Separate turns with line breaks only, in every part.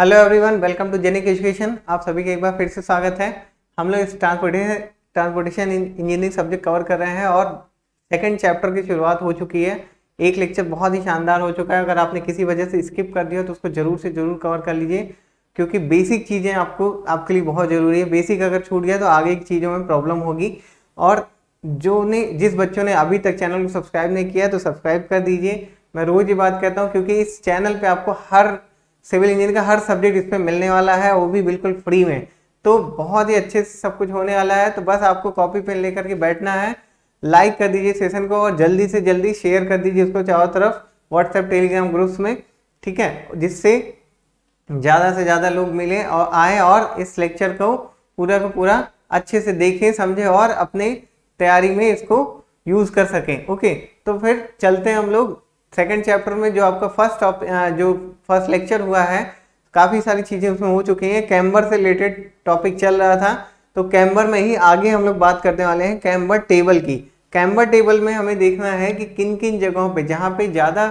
Hello everyone welcome to Genic education आप सभी का एक बार फिर से स्वागत है हम लोग इस transportation transportation engineering subject cover कर रहे हैं और सेकंड चैप्टर की शुरुआत हो चुकी है एक लेक्चर बहुत ही शानदार हो चुका है अगर आपने किसी वजह से स्किप कर दिया तो उसको ज़रूर से ज़रूर कवर कर लीजिए क्योंकि बेसिक चीज़ें आपको आपके लिए बहुत ज़रूरी है बेसिक अगर छूट गया तो आगे की चीज़ों में प्रॉब्लम होगी और जो ने जिस बच्चों ने अभी तक चैनल को सब्सक्राइब नहीं किया तो सब्सक्राइब कर दीजिए मैं रोज़ ये बात कहता हूँ क्योंकि इस चैनल पर आपको हर सिविल इंजीनियर का हर सब्जेक्ट इसमें मिलने वाला है वो भी बिल्कुल फ्री में तो बहुत ही अच्छे से सब कुछ होने वाला है तो बस आपको कॉपी पेन लेकर के बैठना है लाइक कर दीजिए सेशन को और जल्दी से जल्दी शेयर कर दीजिए उसको चारों तरफ व्हाट्सएप टेलीग्राम ग्रुप्स में ठीक है जिससे ज़्यादा से ज़्यादा लोग मिलें और आए और इस लेक्चर को पूरा का पूरा अच्छे से देखें समझें और अपने तैयारी में इसको यूज़ कर सकें ओके तो फिर चलते हैं हम लोग सेकेंड चैप्टर में जो आपका फर्स्ट जो फर्स्ट लेक्चर हुआ है काफ़ी सारी चीज़ें उसमें हो चुकी हैं कैम्बर से रिलेटेड टॉपिक चल रहा था तो कैम्बर में ही आगे हम लोग बात करने वाले हैं कैम्बर टेबल की कैम्बर टेबल में हमें देखना है कि किन किन जगहों पे जहाँ पे ज़्यादा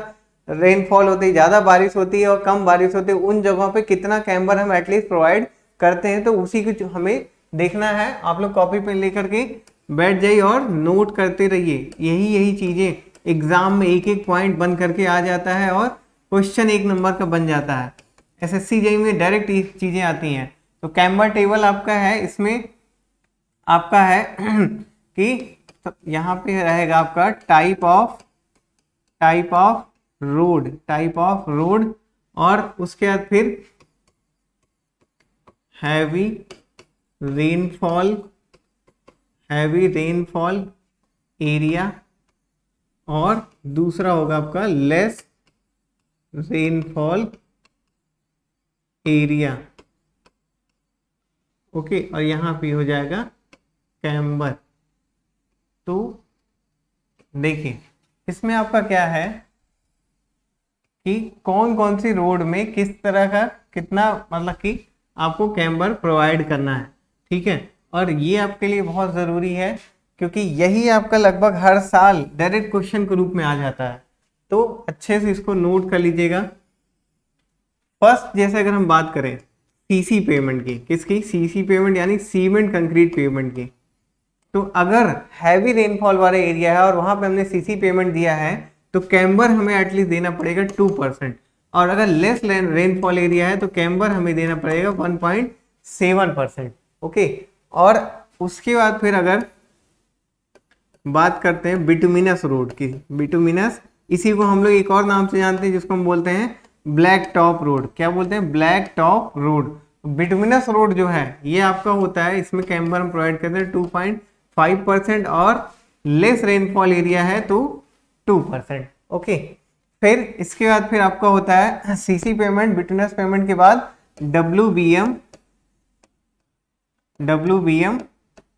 रेनफॉल होती है ज़्यादा बारिश होती है और कम बारिश होती है उन जगहों पे कितना कैम्बर हम एटलीस्ट प्रोवाइड करते हैं तो उसी को हमें देखना है आप लोग कॉपी पेन लेकर के बैठ जाइए और नोट करते रहिए यही यही चीज़ें एग्ज़ाम में एक एक पॉइंट बन करके आ जाता है और क्वेश्चन एक नंबर का बन जाता है एस एस में डायरेक्ट ये चीज़ें आती हैं तो कैम्बर टेबल आपका है इसमें आपका है कि तो यहाँ पे रहेगा आपका type of type of road type of road और उसके बाद फिर heavy rainfall heavy rainfall area और दूसरा होगा आपका लेस रेनफॉल एरिया ओके और यहां पे हो जाएगा कैम्बर तो देखिए इसमें आपका क्या है कि कौन कौन सी रोड में किस तरह का कितना मतलब कि आपको कैम्बर प्रोवाइड करना है ठीक है और ये आपके लिए बहुत ज़रूरी है क्योंकि यही आपका लगभग हर साल डायरेक्ट क्वेश्चन के रूप में आ जाता है तो अच्छे से इसको नोट कर लीजिएगा फर्स्ट जैसे अगर हम बात करें सीसी पेमेंट की किसकी सीसी पेमेंट यानी सीमेंट कंक्रीट पेमेंट की तो अगर हैवी रेनफॉल वाला एरिया है और वहां पे हमने सीसी पेमेंट दिया है तो कैम्बर हमें एटलीस्ट देना पड़ेगा टू परसेंट और अगर लेस रेनफॉल एरिया है तो कैम्बर हमें देना पड़ेगा one point seven percent okay और उसके बाद फिर अगर बात करते हैं बिटुमिनस रोड की बिटुमिनस इसी को हम लोग एक और नाम से जानते हैं जिसको हम बोलते हैं ब्लैक टॉप रोड क्या बोलते हैं black top road bituminous road जो है ये आपका होता है इसमें कैम्बर हम प्रोवाइड करते हैं टू पॉइंट फाइव परसेंट और लेस रेनफॉल एरिया है तो टू परसेंट ओके फिर इसके बाद फिर आपका होता है सीसी पेमेंट बिटुमिनस पेमेंट के बाद W B M W B M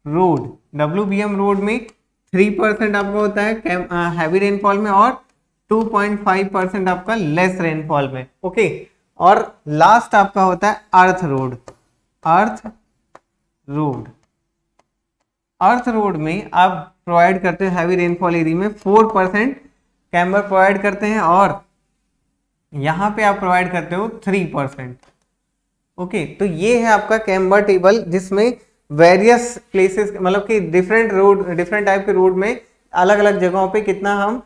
road W B M road में थ्री परसेंट आपका होता है हैवी रेनफॉल में और टू पॉइंट फाइव परसेंट आपका लेस रेनफॉल में ओके और लास्ट आपका होता है earth road earth road earth road में आप प्रोवाइड करते हैं हैवी रेनफॉल एरिया में फोर परसेंट कैम्बर प्रोवाइड करते हैं और यहां पे आप प्रोवाइड करते हो थ्री परसेंट ओके तो ये है आपका कैम्बर टेबल जिसमें वेरियस प्लेसेस मतलब कि डिफरेंट रोड डिफरेंट टाइप के रोड में अलग अलग जगहों पे कितना हम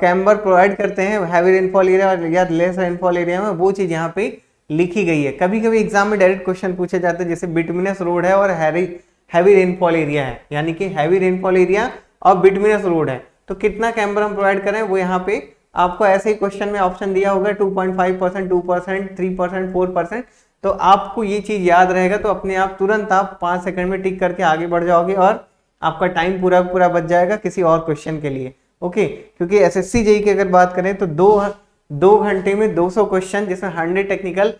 कैम्बर प्रोवाइड करते हैं हैवी रेनफॉल एरिया या लेस रेनफॉल एरिया में वो चीज़ यहाँ पे लिखी गई है कभी कभी एग्जाम में डायरेक्ट क्वेश्चन पूछे जाते हैं जैसे बिटमिनस रोड है और हैवी हैवी रेनफॉल एरिया है यानी कि हैवी रेनफॉल एरिया और बिटमिनस रोड है तो कितना कैम्बर हम प्रोवाइड करें वो यहाँ पे आपको ऐसे ही क्वेश्चन में ऑप्शन दिया होगा 2.5 percent two percent three percent four percent तो आपको ये चीज़ याद रहेगा तो अपने आप तुरंत आप पाँच सेकंड में टिक करके आगे बढ़ जाओगे और आपका टाइम पूरा पूरा बच जाएगा किसी और क्वेश्चन के लिए ओके क्योंकि एस एस की अगर बात करें तो दो दो घंटे में 200 क्वेश्चन जिसमें hundred technical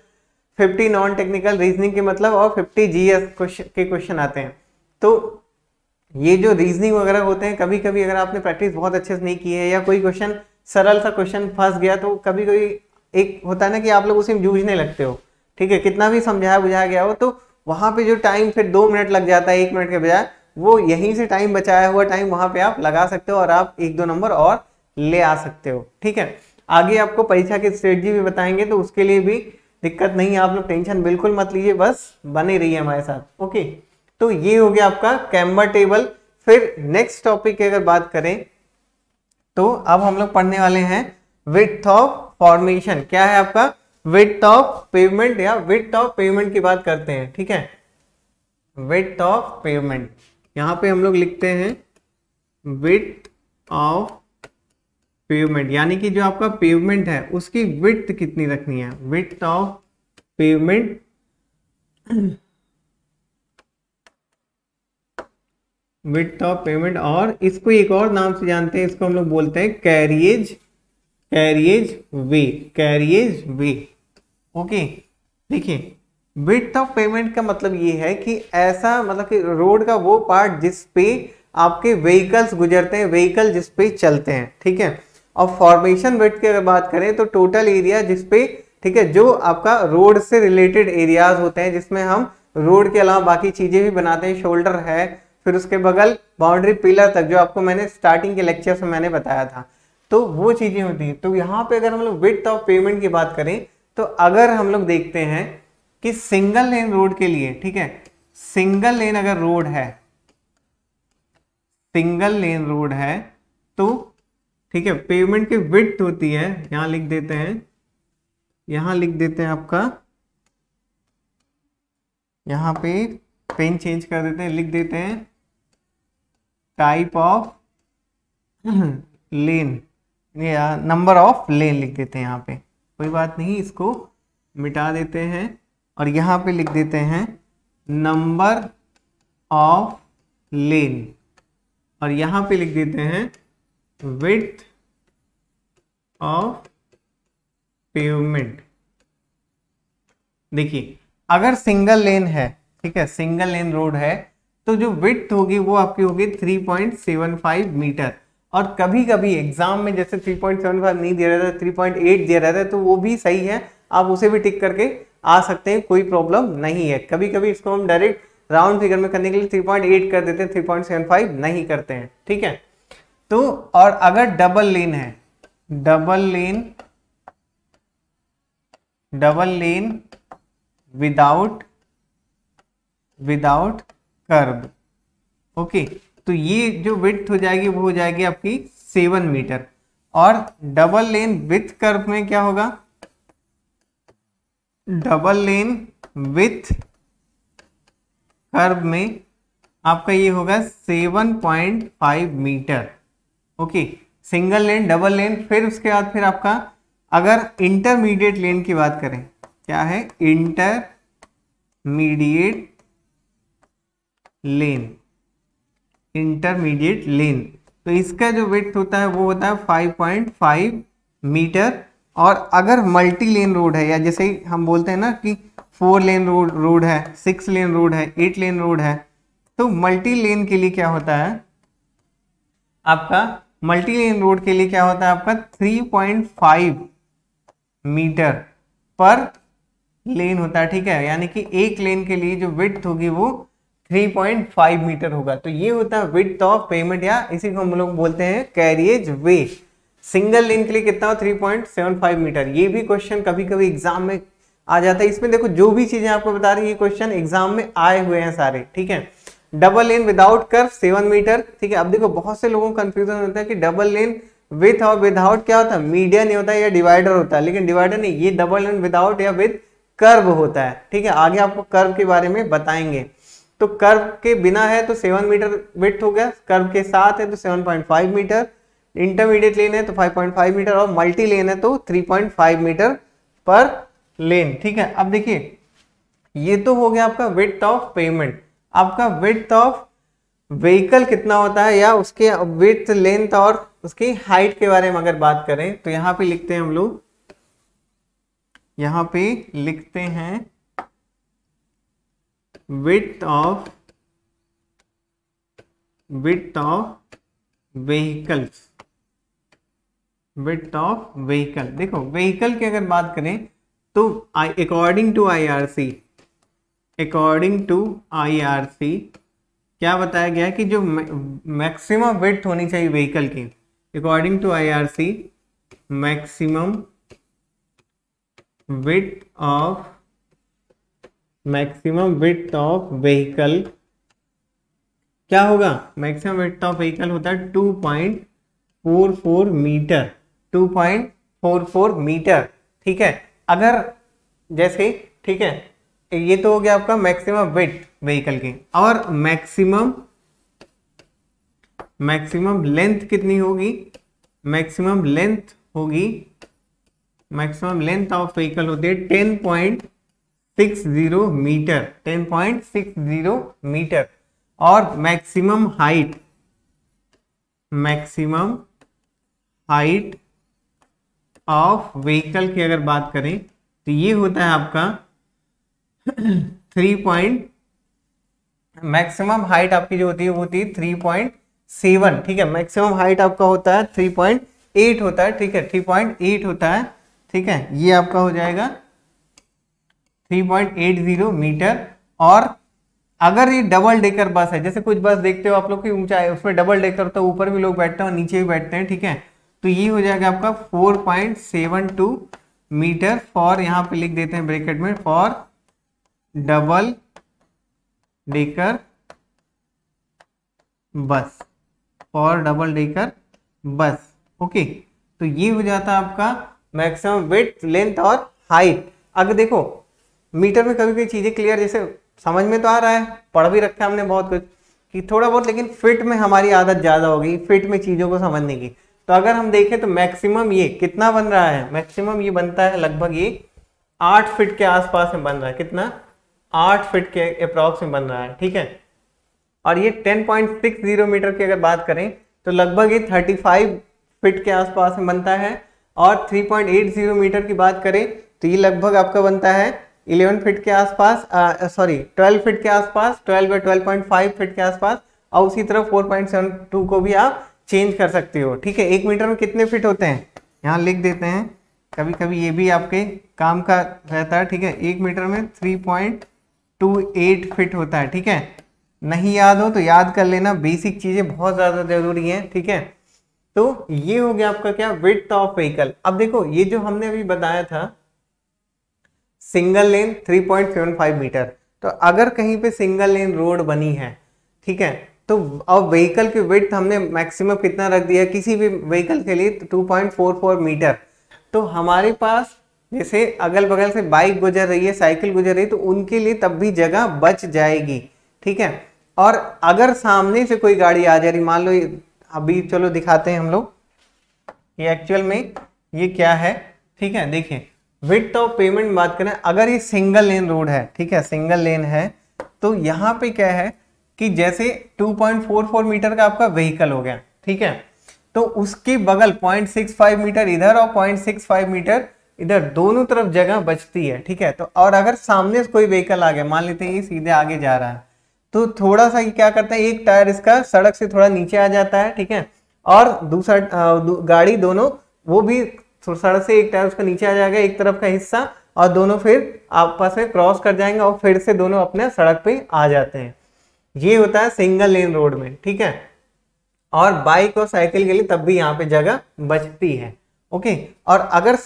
50 non technical reasoning के मतलब और 50 जीएस क्वेश्चन के क्वेश्चन आते हैं तो ये जो रीजनिंग वगैरह होते हैं कभी कभी अगर आपने प्रैक्टिस बहुत अच्छे से नहीं की है या कोई क्वेश्चन सरल सा क्वेश्चन फंस गया तो कभी कभी एक होता है ना कि आप लोग उसे जूझने लगते हो ठीक है कितना भी समझाया बुझाया गया हो तो वहां पे जो टाइम फिर दो मिनट लग जाता है एक मिनट के बजाय वो यहीं से टाइम बचाया हुआ टाइम वहां पे आप लगा सकते हो और आप एक दो नंबर और ले आ सकते हो ठीक है आगे आपको परीक्षा की स्ट्रेटजी भी बताएंगे तो उसके लिए भी दिक्कत नहीं है आप लोग टेंशन बिल्कुल मत लीजिए बस बने रही हमारे साथ ओके तो ये हो गया आपका कैम्बर टेबल फिर नेक्स्ट टॉपिक की अगर बात करें तो अब हम लोग पढ़ने वाले हैं विथ ऑफ फॉर्मेशन क्या है आपका विथ ऑफ पेमेंट या विथ ऑफ पेमेंट की बात करते हैं ठीक है विथ ऑफ पेमेंट यहां पे हम लोग लिखते हैं विथ ऑफ पेमेंट यानी कि जो आपका पेमेंट है उसकी विथ कितनी रखनी है width of pavement width of pavement और इसको एक और नाम से जानते हैं इसको हम लोग बोलते हैं carriage carriageway carriageway okay देखिए विथ ऑफ पेमेंट का मतलब ये है कि ऐसा मतलब कि रोड का वो पार्ट जिस पे आपके व्हीकल्स गुजरते हैं व्हीकल जिस पे चलते हैं ठीक है और फॉर्मेशन विथ की अगर बात करें तो टोटल एरिया जिस पे ठीक है जो आपका रोड से रिलेटेड एरियाज होते हैं जिसमें हम रोड के अलावा बाकी चीज़ें भी बनाते हैं शोल्डर है फिर उसके बगल बाउंड्री पिलर तक जो आपको मैंने स्टार्टिंग के लेक्चर में मैंने बताया था तो वो चीज़ें होती हैं तो यहाँ पे अगर हम लोग विथ ऑफ पेमेंट की बात करें तो अगर हम लोग देखते हैं कि सिंगल लेन रोड के लिए ठीक है सिंगल लेन अगर रोड है सिंगल लेन रोड है तो ठीक है पेमेंट की विथ होती है यहां लिख देते हैं यहां लिख देते हैं आपका यहां पे पेन चेंज कर देते हैं लिख देते हैं type of lane number of lane लिख देते हैं यहां पे कोई बात नहीं इसको मिटा देते हैं और यहाँ पे लिख देते हैं नंबर ऑफ लेन और यहाँ पे लिख देते हैं विथ ऑफ पेमेंट देखिए अगर सिंगल लेन है ठीक है सिंगल लेन रोड है तो जो विथ होगी वो आपकी होगी 3.75 मीटर और कभी कभी एग्जाम में जैसे 3.75 नहीं दिया रहता है 3.8 दिया रहता है तो वो भी सही है आप उसे भी टिक करके आ सकते हैं कोई प्रॉब्लम नहीं है कभी कभी इसको हम डायरेक्ट राउंड फिगर में करने के लिए 3.8 कर देते हैं 3.75 नहीं करते हैं ठीक है तो और अगर डबल लेन है double lane double lane without without kerb okay okay. तो ये जो विथ हो जाएगी वो हो जाएगी आपकी सेवन मीटर और डबल लेन विथ कर्व में क्या होगा डबल लेन विथ कर्व में आपका ये होगा seven point five metre okay single lane double lane फिर उसके बाद फिर आपका अगर इंटरमीडिएट लेन की बात करें क्या है इंटरमीडिएट लेन इंटरमीडिएट लेन तो इसका जो वेट होता है वो होता है 5.5 मीटर और अगर मल्टी लेन रोड है या जैसे हम बोलते हैं ना कि फोर लेन रोड रोड है सिक्स लेन रोड है एट लेन रोड है तो मल्टी लेन के लिए क्या होता है आपका मल्टी लेन रोड के लिए क्या होता है आपका 3.5 मीटर पर लेन होता है ठीक है यानी कि एक लेन के लिए जो विथ होगी वो 3.5 मीटर होगा तो ये होता है विथ ऑफ पेमेंट या इसी को हम लोग बोलते हैं कैरियज वे सिंगल लेन के लिए कितना हो फाइव मीटर ये भी क्वेश्चन कभी कभी एग्जाम में आ जाता है इसमें देखो जो भी चीजें आपको बता रही है ये क्वेश्चन एग्जाम में आए हुए हैं सारे ठीक है double lane without kerb seven metre ठीक है अब देखो बहुत से लोगों को कंफ्यूजन होता है कि डबल लेन विथ और विदाउट क्या होता है मीडियन होता है या डिवाइडर होता है लेकिन डिवाइडर नहीं ये डबल लेन विदाउट या विथ कर्व होता है ठीक है आगे आपको कर्व के बारे में बताएंगे तो कर्व के बिना है तो सेवन मीटर विथ हो गया कर्व के साथ है तो seven point five metre intermediate lane है तो फाइव पॉइंट फाइव मीटर और मल्टी लेन है तो थ्री पॉइंट फाइव मीटर पर लेन ठीक है अब देखिए ये तो हो गया आपका विथ ऑफ पेमेंट आपका विथ ऑफ व्हीकल कितना होता है या उसके विथ लेंथ और उसकी हाइट के बारे में अगर बात करें तो यहाँ पे लिखते हैं हम लोग यहाँ पे लिखते हैं width of width of vehicles width of vehicle देखो vehicle की अगर बात करें तो according to C according to C क्या बताया गया कि जो मैक्सिमम विथ होनी चाहिए व्हीकल की according to IRC maximum width of maximum width of vehicle क्या होगा मैक्सिमम विथ ऑफ व्हीकल होता है two point four four metre two point four four metre ठीक है अगर जैसे ठीक है ये तो हो गया आपका मैक्सिमम विथ व्हीकल की और मैक्सिमम मैक्सिमम लेंथ कितनी होगी मैक्सिमम लेंथ होगी मैक्सिमम लेंथ ऑफ व्हीकल होती है ten point six zero metre ten point six zero metre और maximum height maximum height of vehicle की अगर बात करें तो ये होता है आपका थ्री पॉइंट मैक्सिमम हाइट आपकी जो होती है वो होती है थ्री पॉइंट सेवन ठीक है मैक्सिमम हाइट आपका होता है थ्री पॉइंट एट होता है ठीक है थ्री पॉइंट एट होता है ठीक है ये आपका हो जाएगा 3.80 मीटर और अगर ये डबल डेकर बस है जैसे कुछ बस देखते हो आप लोग की ऊंचाई उसमें डबल डेकर होता तो है ऊपर भी लोग बैठते हैं और नीचे भी बैठते हैं ठीक है तो ये हो जाएगा आपका 4.72 मीटर फॉर यहाँ पे लिख देते हैं ब्रेकेट में for double decker bus for double decker bus okay तो ये हो जाता है आपका मैक्सिमम विथ लेंथ और हाइट अगर देखो मीटर में कभी कभी चीज़ें क्लियर जैसे समझ में तो आ रहा है पढ़ भी रखा है हमने बहुत कुछ कि थोड़ा बहुत लेकिन फिट में हमारी आदत ज़्यादा होगी फिट में चीज़ों को समझने की तो अगर हम देखें तो मैक्सिमम ये कितना बन रहा है मैक्सिमम ये बनता है लगभग ये आठ फिट के आसपास में बन रहा है कितना आठ फिट के अप्रॉक्स में बन रहा है ठीक है और ये ten point six zero metre की अगर बात करें तो लगभग ये थर्टी फाइव फिट के आसपास में बनता है और three point eight zero metre की बात करें तो ये लगभग आपका बनता है 11 फीट के आसपास सॉरी 12 फीट के आसपास 12 या 12.5 फीट के आसपास और उसी तरह 4.72 को भी आप चेंज कर सकते हो ठीक है एक मीटर में कितने फीट होते हैं यहाँ लिख देते हैं कभी कभी ये भी आपके काम का रहता है ठीक है एक मीटर में 3.28 फीट होता है ठीक है नहीं याद हो तो याद कर लेना बेसिक चीज़ें बहुत ज़्यादा ज़रूरी हैं ठीक है तो ये हो गया आपका क्या विथ ऑफ व्हीकल अब देखो ये जो हमने अभी बताया था सिंगल लेन 3.75 मीटर तो अगर कहीं पे सिंगल लेन रोड बनी है ठीक है तो अब व्हीकल की विथ हमने मैक्सिमम कितना रख दिया किसी भी व्हीकल के लिए 2.44 मीटर तो हमारे पास जैसे अगल बगल से बाइक गुजर रही है साइकिल गुजर रही है तो उनके लिए तब भी जगह बच जाएगी ठीक है और अगर सामने से कोई गाड़ी आ जा रही मान लो अभी चलो दिखाते हैं हम लोग ये एक्चुअल में ये क्या है ठीक है देखिए विथ ऑफ पेमेंट बात करें अगर ये सिंगल लेन रोड है ठीक है सिंगल लेन है तो यहाँ पे क्या है कि जैसे 2.44 मीटर का आपका व्हीकल हो गया ठीक है तो उसके बगल 0.65 मीटर इधर और 0.65 मीटर इधर दोनों तरफ जगह बचती है ठीक है तो और अगर सामने से कोई व्हीकल आ गया मान लेते हैं ये सीधे आगे जा रहा है तो थोड़ा सा क्या करता है एक टायर इसका सड़क से थोड़ा नीचे आ जाता है ठीक है और दूसरा गाड़ी दोनों वो भी तो से एक टायर उसका नीचे आ जाएगा एक तरफ का हिस्सा और दोनों फिर आपस में क्रॉस कर जाएंगे और फिर से दोनों अपने सड़क पे आ जाते हैं ये होता है सिंगल लेन रोड में ठीक है और बाइक और साइकिल के लिए तब भी यहाँ पे जगह बचती है ओके और अगर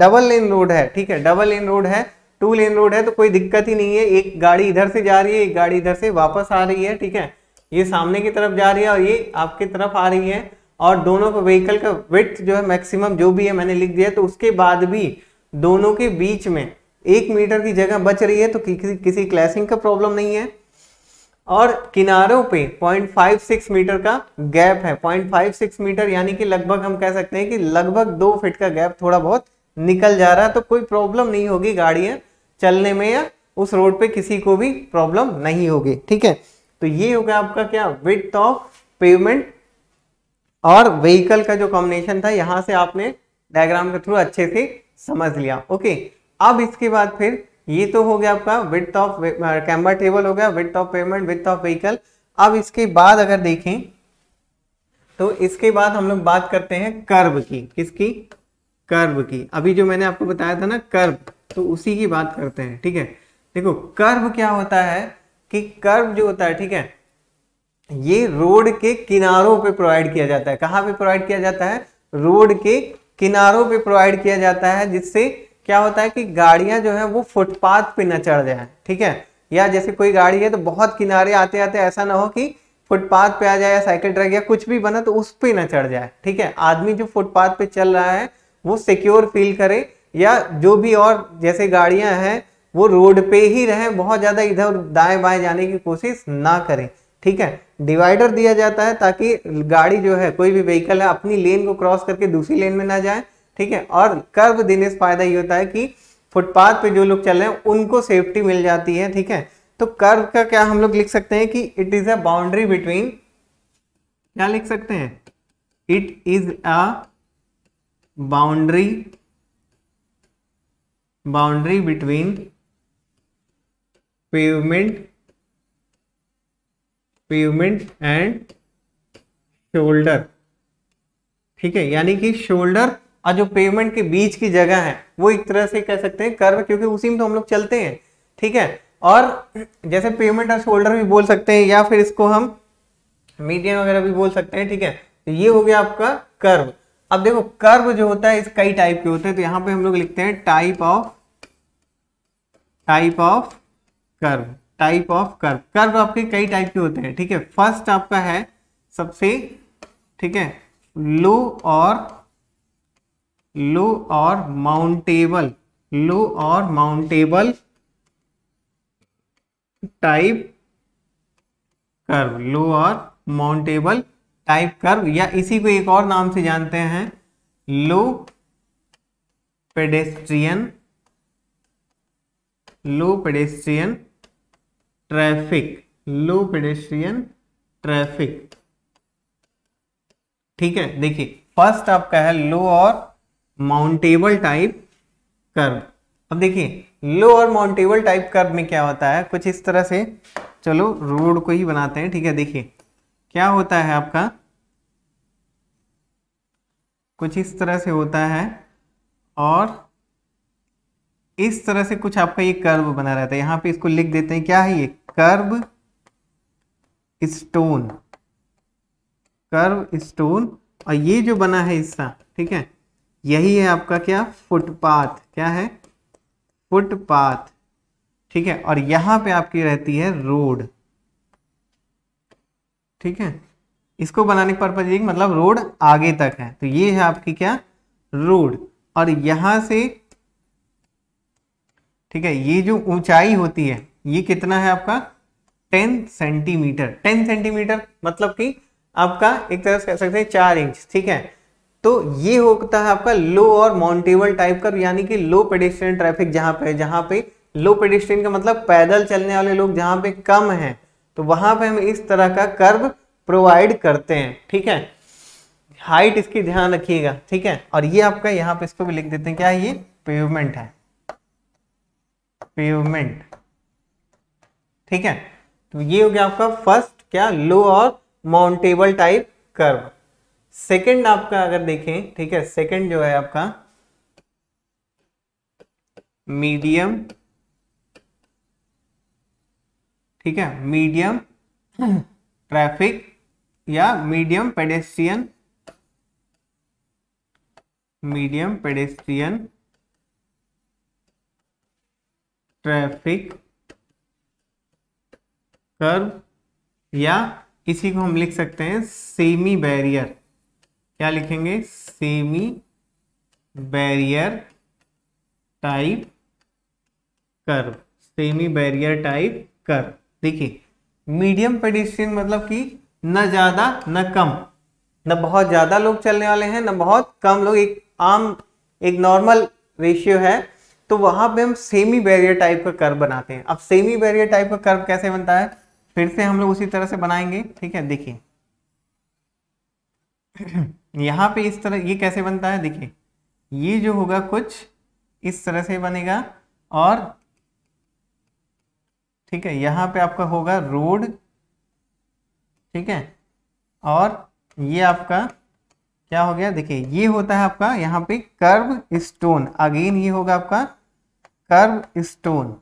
डबल लेन रोड है ठीक है डबल लेन रोड है टू लेन रोड है तो कोई दिक्कत ही नहीं है एक गाड़ी इधर से जा रही है एक गाड़ी इधर से वापस आ रही है ठीक है ये सामने की तरफ जा रही है और ये आपकी तरफ आ रही है और दोनों का व्हीकल का विथ जो है मैक्सिमम जो भी है मैंने लिख दिया तो उसके बाद भी दोनों के बीच में एक मीटर की जगह बच रही है तो कि, कि, किसी क्लैशिंग का प्रॉब्लम नहीं है और किनारों पे 0.56 मीटर का गैप है 0.56 मीटर यानी कि लगभग हम कह सकते हैं कि लगभग दो फिट का गैप थोड़ा बहुत निकल जा रहा है तो कोई प्रॉब्लम नहीं होगी गाड़ियाँ चलने में या उस रोड पे किसी को भी प्रॉब्लम नहीं होगी ठीक है तो ये होगा आपका क्या विथ ऑफ पेवमेंट और व्हीकल का जो कॉम्बिनेशन था यहां से आपने डायग्राम के थ्रू अच्छे से समझ लिया ओके अब इसके बाद फिर ये तो हो गया आपका विथ ऑफ कैमरा टेबल हो गया width of pavement width of vehicle अब इसके बाद अगर देखें तो इसके बाद हम लोग बात करते हैं कर्व की किसकी कर्व की अभी जो मैंने आपको बताया था ना कर्व तो उसी की बात करते हैं ठीक है देखो कर्व क्या होता है कि कर्व जो होता है ठीक है ये रोड के किनारों पे प्रोवाइड किया जाता है कहाँ पे प्रोवाइड किया जाता है रोड के किनारों पे प्रोवाइड किया जाता है जिससे क्या होता है कि गाड़ियां जो है वो फुटपाथ पे ना चढ़ जाए ठीक है या जैसे कोई गाड़ी है तो बहुत किनारे आते आते ऐसा ना हो कि फुटपाथ पे आ जाए या साइकिल ट्रैक या कुछ भी बना तो उस पर ना चढ़ जाए ठीक है आदमी जो फुटपाथ पे चल रहा है वो सिक्योर फील करे या जो भी और जैसे गाड़ियां हैं वो रोड पे ही रहें बहुत ज़्यादा इधर दाएं बाएं जाने की कोशिश ना करें ठीक है डिवाइडर दिया जाता है ताकि गाड़ी जो है कोई भी व्हीकल है अपनी लेन को क्रॉस करके दूसरी लेन में ना जाए ठीक है और कर्व देने से फायदा ये होता है कि फुटपाथ पे जो लोग चल रहे हैं उनको सेफ्टी मिल जाती है ठीक है तो कर्व का क्या हम लोग लिख सकते हैं कि it is a boundary between क्या लिख सकते हैं it is a boundary boundary between pavement pavement and shoulder ठीक है यानी कि शोल्डर और जो पेवमेंट के बीच की जगह है वो एक तरह से कह सकते हैं कर्व क्योंकि उसी में तो हम लोग चलते हैं ठीक है और जैसे पेवमेंट और शोल्डर भी बोल सकते हैं या फिर इसको हम मीडियम वगैरह भी बोल सकते हैं ठीक है तो ये हो गया आपका कर्व अब देखो कर्व जो होता है इस कई टाइप के होते हैं तो यहाँ पे हम लोग लिखते हैं type of type of curve type of curve curve आपके कई टाइप के होते हैं ठीक है फर्स्ट आपका है सबसे ठीक है लो और लो और माउंटेबल लो और माउंटेबल टाइप कर्व लो और माउंटेबल टाइप कर्व या इसी को एक और नाम से जानते हैं low pedestrian low pedestrian traffic low pedestrian traffic ठीक है देखिए फर्स्ट आपका है लो और माउंटेबल टाइप कर्व अब देखिए लो और माउंटेबल टाइप कर्व में क्या होता है कुछ इस तरह से चलो रोड को ही बनाते हैं ठीक है देखिए क्या होता है आपका कुछ इस तरह से होता है और इस तरह से कुछ आपका ये कर्व बना रहता है यहां पे इसको लिख देते हैं क्या है ये कर्व स्टोन कर्व स्टोन और ये जो बना है हिस्सा ठीक है यही है आपका क्या फुटपाथ क्या है फुटपाथ ठीक है और यहां पे आपकी रहती है रोड ठीक है इसको बनाने का पर्पज मतलब रोड आगे तक है तो ये है आपकी क्या रोड और यहां से ठीक है ये जो ऊंचाई होती है ये कितना है आपका टेन सेंटीमीटर टेन सेंटीमीटर मतलब कि आपका एक तरह से कह सकते हैं चार इंच ठीक है तो ये होता है आपका लो और माउंटेबल टाइप का यानी कि लो पेडिस्ट्रियन ट्रैफिक जहां पे जहां पे लो पेडिस्ट्रियन का मतलब पैदल चलने वाले लोग जहां पे कम है तो वहां पे हम इस तरह का कर्व प्रोवाइड करते हैं ठीक है हाइट इसकी ध्यान रखिएगा ठीक है और ये आपका यहाँ पे इसको भी लिख देते हैं क्या ये पेवमेंट है पेवमेंट ठीक है तो ये हो गया आपका फर्स्ट क्या लो और माउंटेबल टाइप कर्व सेकंड आपका अगर देखें ठीक है सेकंड जो है आपका मीडियम ठीक है मीडियम ट्रैफिक या medium pedestrian medium pedestrian traffic curve या इसी को हम लिख सकते हैं सेमी बैरियर क्या लिखेंगे semi barrier type curve semi barrier type curve देखिए मीडियम पेडिस्ट्रियन मतलब कि न ज्यादा न कम न बहुत ज्यादा लोग चलने वाले हैं न बहुत कम लोग एक आम एक नॉर्मल रेशियो है तो वहां पे हम सेमी बैरियर टाइप का कर्व बनाते हैं अब सेमी बैरियर टाइप का कर्व कैसे बनता है फिर से हम लोग उसी तरह से बनाएंगे ठीक है देखिए यहां पे इस तरह ये कैसे बनता है देखिए ये जो होगा कुछ इस तरह से बनेगा और ठीक है यहां पे आपका होगा रोड ठीक है और ये आपका क्या हो गया देखिए ये होता है आपका यहाँ पे कर्व स्टोन अगेन ये होगा आपका कर्व स्टोन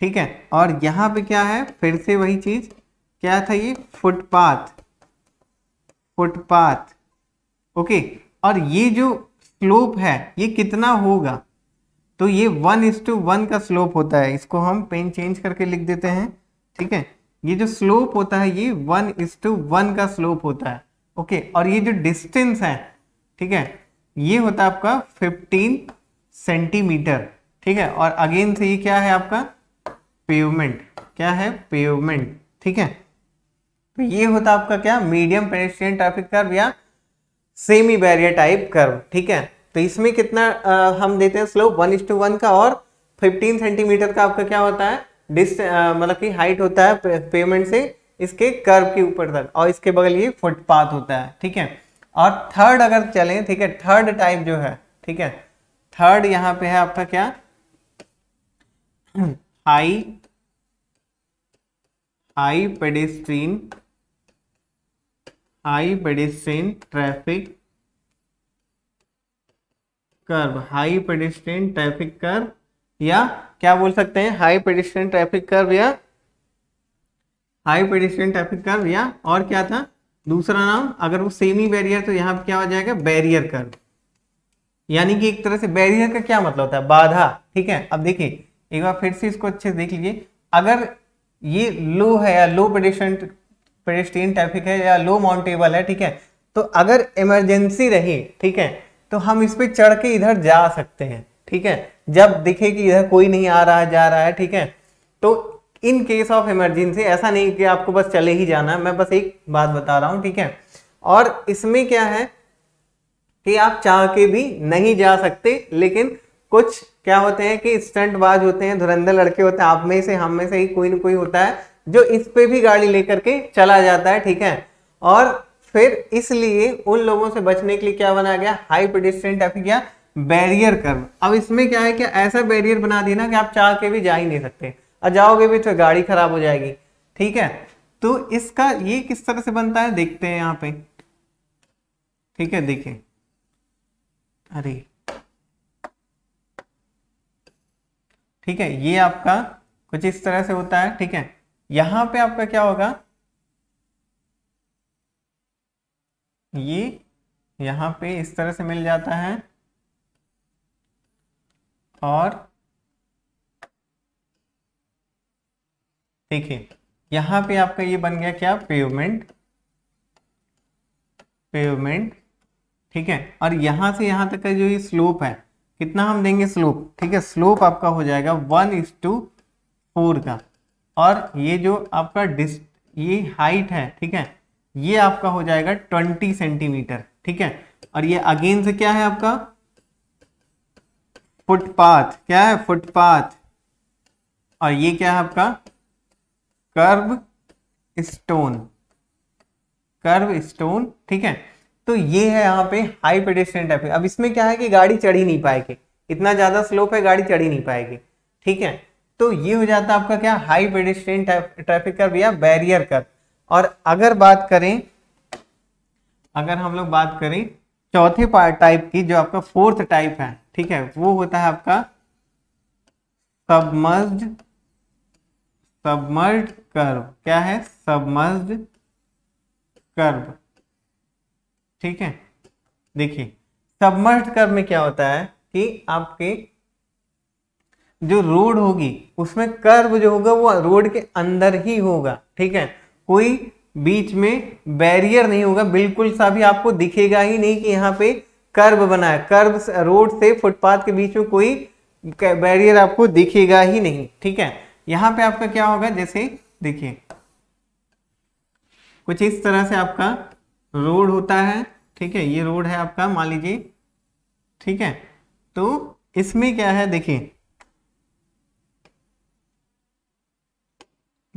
ठीक है और यहां पे क्या है फिर से वही चीज क्या था ये फुटपाथ फुटपाथ ओके और ये जो स्लोप है ये कितना होगा तो ये वन इज टू वन का स्लोप होता है इसको हम पेन चेंज करके लिख देते हैं ठीक है ये जो स्लोप होता है ये वन इज टू वन का स्लोप होता है ओके और ये जो डिस्टेंस है ठीक है ये होता है आपका फिफ्टीन सेंटीमीटर ठीक है और अगेन तो थ्री क्या है आपका पेवमेंट क्या है पेवमेंट ठीक है तो ये होता आपका क्या मीडियम पेडेस्ट्रियन ट्रैफिक कर्व या सेमी बैरियर टाइप कर्व ठीक है तो इसमें कितना आ, हम देते हैं slope one is to one का और फिफ्टीन सेंटीमीटर का आपका क्या होता है डिस्ट मतलब कि हाइट होता है पेमेंट से इसके कर्व के ऊपर तक और इसके बगल ये फुटपाथ होता है ठीक है और थर्ड अगर चलें ठीक है थर्ड टाइप जो है ठीक है थर्ड यहाँ पे है आपका क्या high high pedestrian high pedestrian traffic curve high pedestrian traffic curve या क्या बोल सकते हैं हाई पेडिस्ट्रीन ट्रैफिक कर्व या हाई पेडिस्ट्रीन ट्रैफिक कर्व या और क्या था दूसरा नाम अगर वो सेमी बैरियर तो यहां पर क्या हो जाएगा बैरियर कर्व यानी कि एक तरह से बैरियर का क्या मतलब होता है बाधा ठीक है अब देखिए एक बार फिर से इसको अच्छे से देख लीजिए अगर ये लो है या लो पेडिशन पेडेस्ट्रियन ट्रैफिक है या लो माउंटेबल है ठीक है तो अगर इमरजेंसी रही ठीक है तो हम इस पर चढ़ के इधर जा सकते हैं ठीक है जब दिखे कि इधर कोई नहीं आ रहा जा रहा है ठीक है तो इन केस ऑफ इमरजेंसी ऐसा नहीं कि आपको बस चले ही जाना है मैं बस एक बात बता रहा हूँ ठीक है और इसमें क्या है कि आप चाह के भी नहीं जा सकते लेकिन कुछ क्या होते हैं कि स्टंटबाज होते हैं धुरंधर लड़के होते हैं आप में से हम में से ही कोई ना कोई होता है जो इस पे भी गाड़ी लेकर के चला जाता है ठीक है और फिर इसलिए उन लोगों से बचने के लिए क्या बनाया गया हाई प्रोडिस्टेंट एफ या बैरियर कर अब इसमें क्या है कि ऐसा बैरियर बना दिया ना कि आप चाह के भी जा ही नहीं सकते और जाओगे भी तो गाड़ी खराब हो जाएगी ठीक है तो इसका ये किस तरह से बनता है देखते हैं यहाँ पे ठीक है देखिए अरे ठीक है ये आपका कुछ इस तरह से होता है ठीक है यहां पे आपका क्या होगा ये यहां पे इस तरह से मिल जाता है और देखिए यहां पे आपका ये बन गया क्या पेवमेंट पेवमेंट ठीक है और यहां से यहां तक का जो ये स्लोप है कितना हम देंगे स्लोप ठीक है स्लोप आपका हो जाएगा वन इज टू फोर का और ये जो आपका डिस्ट ये हाइट है ठीक है ये आपका हो जाएगा ट्वेंटी सेंटीमीटर ठीक है और ये अगेन से क्या है आपका फुटपाथ क्या है फुटपाथ और ये क्या है आपका कर्व स्टोन कर्व स्टोन ठीक है तो ये है यहाँ पे हाई पेडेस्ट्रियन ट्रैफिक अब इसमें क्या है कि गाड़ी चढ़ ही नहीं पाएगी इतना ज़्यादा स्लोप है गाड़ी चढ़ ही नहीं पाएगी ठीक है तो ये हो जाता है आपका क्या हाई पेडेस्ट्रियन ट्रैफिक कर या बैरियर कर और अगर बात करें अगर हम लोग बात करें चौथे पार्ट टाइप की जो आपका फोर्थ टाइप है ठीक है वो होता है आपका सबमर्ज सबमर्ज कर्व क्या है सबमर्ज कर्व ठीक है देखिए सबमर्ज कर्व में क्या होता है कि आपके जो रोड होगी उसमें कर्व जो होगा वो रोड के अंदर ही होगा ठीक है कोई बीच में बैरियर नहीं होगा बिल्कुल सा भी आपको दिखेगा ही नहीं कि यहाँ पे कर्व बना है कर्व रोड से फुटपाथ के बीच में कोई बैरियर आपको दिखेगा ही नहीं ठीक है यहाँ पे आपका क्या होगा जैसे देखिए कुछ इस तरह से आपका रोड होता है ठीक है ये रोड है आपका मान लीजिए ठीक है तो इसमें क्या है देखिए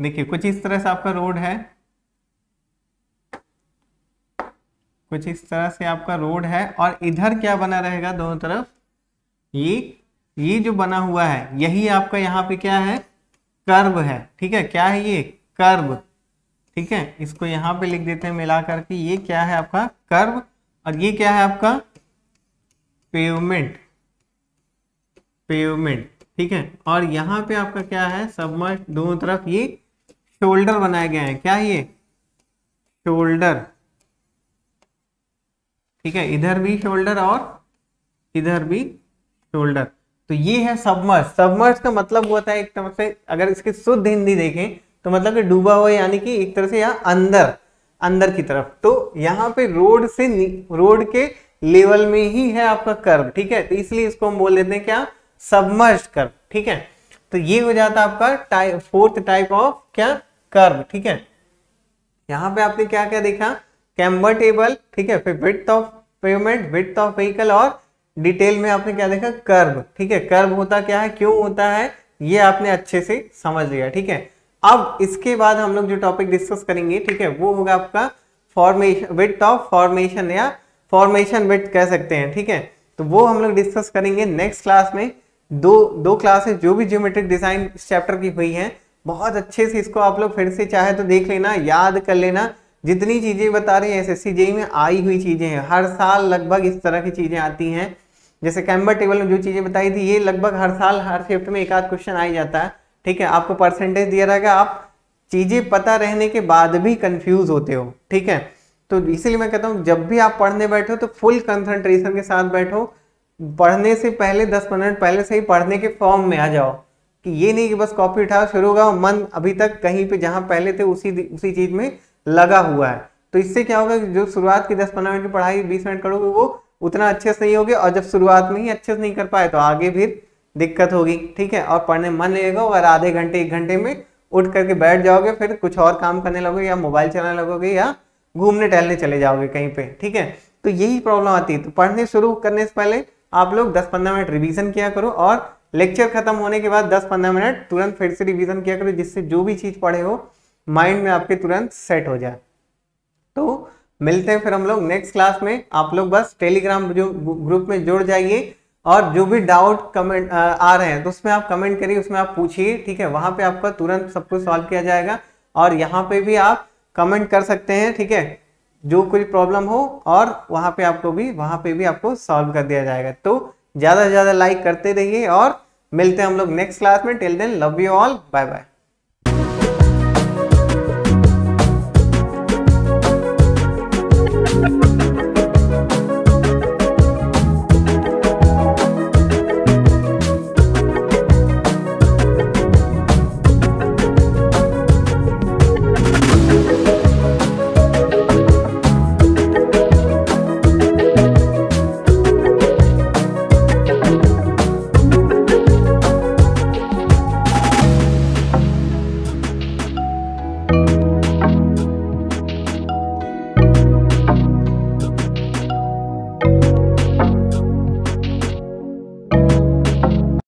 देखिए कुछ इस तरह से आपका रोड है कुछ इस तरह से आपका रोड है और इधर क्या बना रहेगा दोनों तरफ ये ये जो बना हुआ है यही आपका यहां पे क्या है कर्व है ठीक है क्या है ये कर्व ठीक है इसको यहां पे लिख देते हैं मिला करके ये क्या है आपका कर्व और ये क्या है आपका पेवमेंट पेवमेंट ठीक है और यहां पे आपका क्या है सबमर्स दोनों तरफ ये शोल्डर बनाए गए हैं क्या ये शोल्डर ठीक है इधर भी शोल्डर और इधर भी शोल्डर तो ये है सबमर्स सबमर्स का मतलब होता है एक तरह से अगर इसके शुद्ध हिंदी देखें तो मतलब कि डूबा हुआ यानी कि एक तरह से यहाँ अंदर अंदर की तरफ तो यहाँ पे रोड से रोड के लेवल में ही है आपका कर्व ठीक है तो इसलिए इसको हम बोल देते हैं क्या सबमर्ज कर्व ठीक है तो ये हो जाता है आपका टाइप फोर्थ टाइप ऑफ क्या कर्व ठीक है यहाँ पे आपने क्या क्या देखा कैम्बर टेबल ठीक है फिर width of pavement width of vehicle और डिटेल में आपने क्या देखा कर्व ठीक है कर्व होता क्या है क्यों होता है ये आपने अच्छे से समझ लिया ठीक है अब इसके बाद हम लोग जो टॉपिक डिस्कस करेंगे ठीक है वो होगा आपका फॉर्मेशन विथ ऑफ फॉर्मेशन या फॉर्मेशन विथ कह सकते हैं ठीक है तो वो हम लोग डिस्कस करेंगे नेक्स्ट क्लास में दो दो क्लासेस जो भी ज्योमेट्रिक डिजाइन चैप्टर की हुई हैं बहुत अच्छे से इसको आप लोग फिर से चाहे तो देख लेना याद कर लेना जितनी चीज़ें बता रहे हैं एस एस में आई हुई चीज़ें हैं हर साल लगभग इस तरह की चीज़ें आती हैं जैसे कैम्बर टेबल में जो चीज़ें बताई थी ये लगभग हर साल हर शिफ्ट में एक आध क्वेश्चन आ जाता है ठीक है आपको परसेंटेज दिया रहेगा आप चीज़ें पता रहने के बाद भी कंफ्यूज होते हो ठीक है तो इसीलिए मैं कहता हूँ जब भी आप पढ़ने बैठो तो फुल कंसंट्रेशन के साथ बैठो पढ़ने से पहले दस मिनट पहले से ही पढ़ने के फॉर्म में आ जाओ कि ये नहीं कि बस कॉपी उठाओ शुरू होगा मन अभी तक कहीं पे जहाँ पहले थे उसी उसी चीज़ में लगा हुआ है तो इससे क्या होगा कि जो शुरुआत की दस पंद्रह मिनट की पढ़ाई बीस मिनट करोगे वो उतना अच्छे से नहीं होगी और जब शुरुआत में ही अच्छे से नहीं कर पाए तो आगे फिर दिक्कत होगी ठीक है और पढ़ने मन लगेगा और आधे घंटे एक घंटे में उठ करके बैठ जाओगे फिर कुछ और काम करने लगोगे या मोबाइल चलाने लगोगे या घूमने टहलने चले जाओगे कहीं पे ठीक है तो यही प्रॉब्लम आती है तो पढ़ने शुरू करने से पहले आप लोग 10-15 मिनट रिवीजन किया करो और लेक्चर खत्म होने के बाद 10-15 मिनट तुरंत फिर से रिवीजन किया करो जिससे जो भी चीज़ पढ़े हो माइंड में आपके तुरंत सेट हो जाए तो मिलते हैं फिर हम लोग नेक्स्ट क्लास में आप लोग बस टेलीग्राम जो ग्रुप में जुड़ जाइए और जो भी डाउट कमेंट आ रहे हैं तो उसमें आप कमेंट करिए उसमें आप पूछिए ठीक है वहाँ पे आपका तुरंत सब कुछ सॉल्व किया जाएगा और यहाँ पे भी आप कमेंट कर सकते हैं ठीक है जो कोई प्रॉब्लम हो और वहाँ पे आपको भी वहाँ पे भी आपको सॉल्व कर दिया जाएगा तो ज़्यादा से ज़्यादा लाइक करते रहिए और मिलते हैं हम लोग नेक्स्ट क्लास में till then love you all bye bye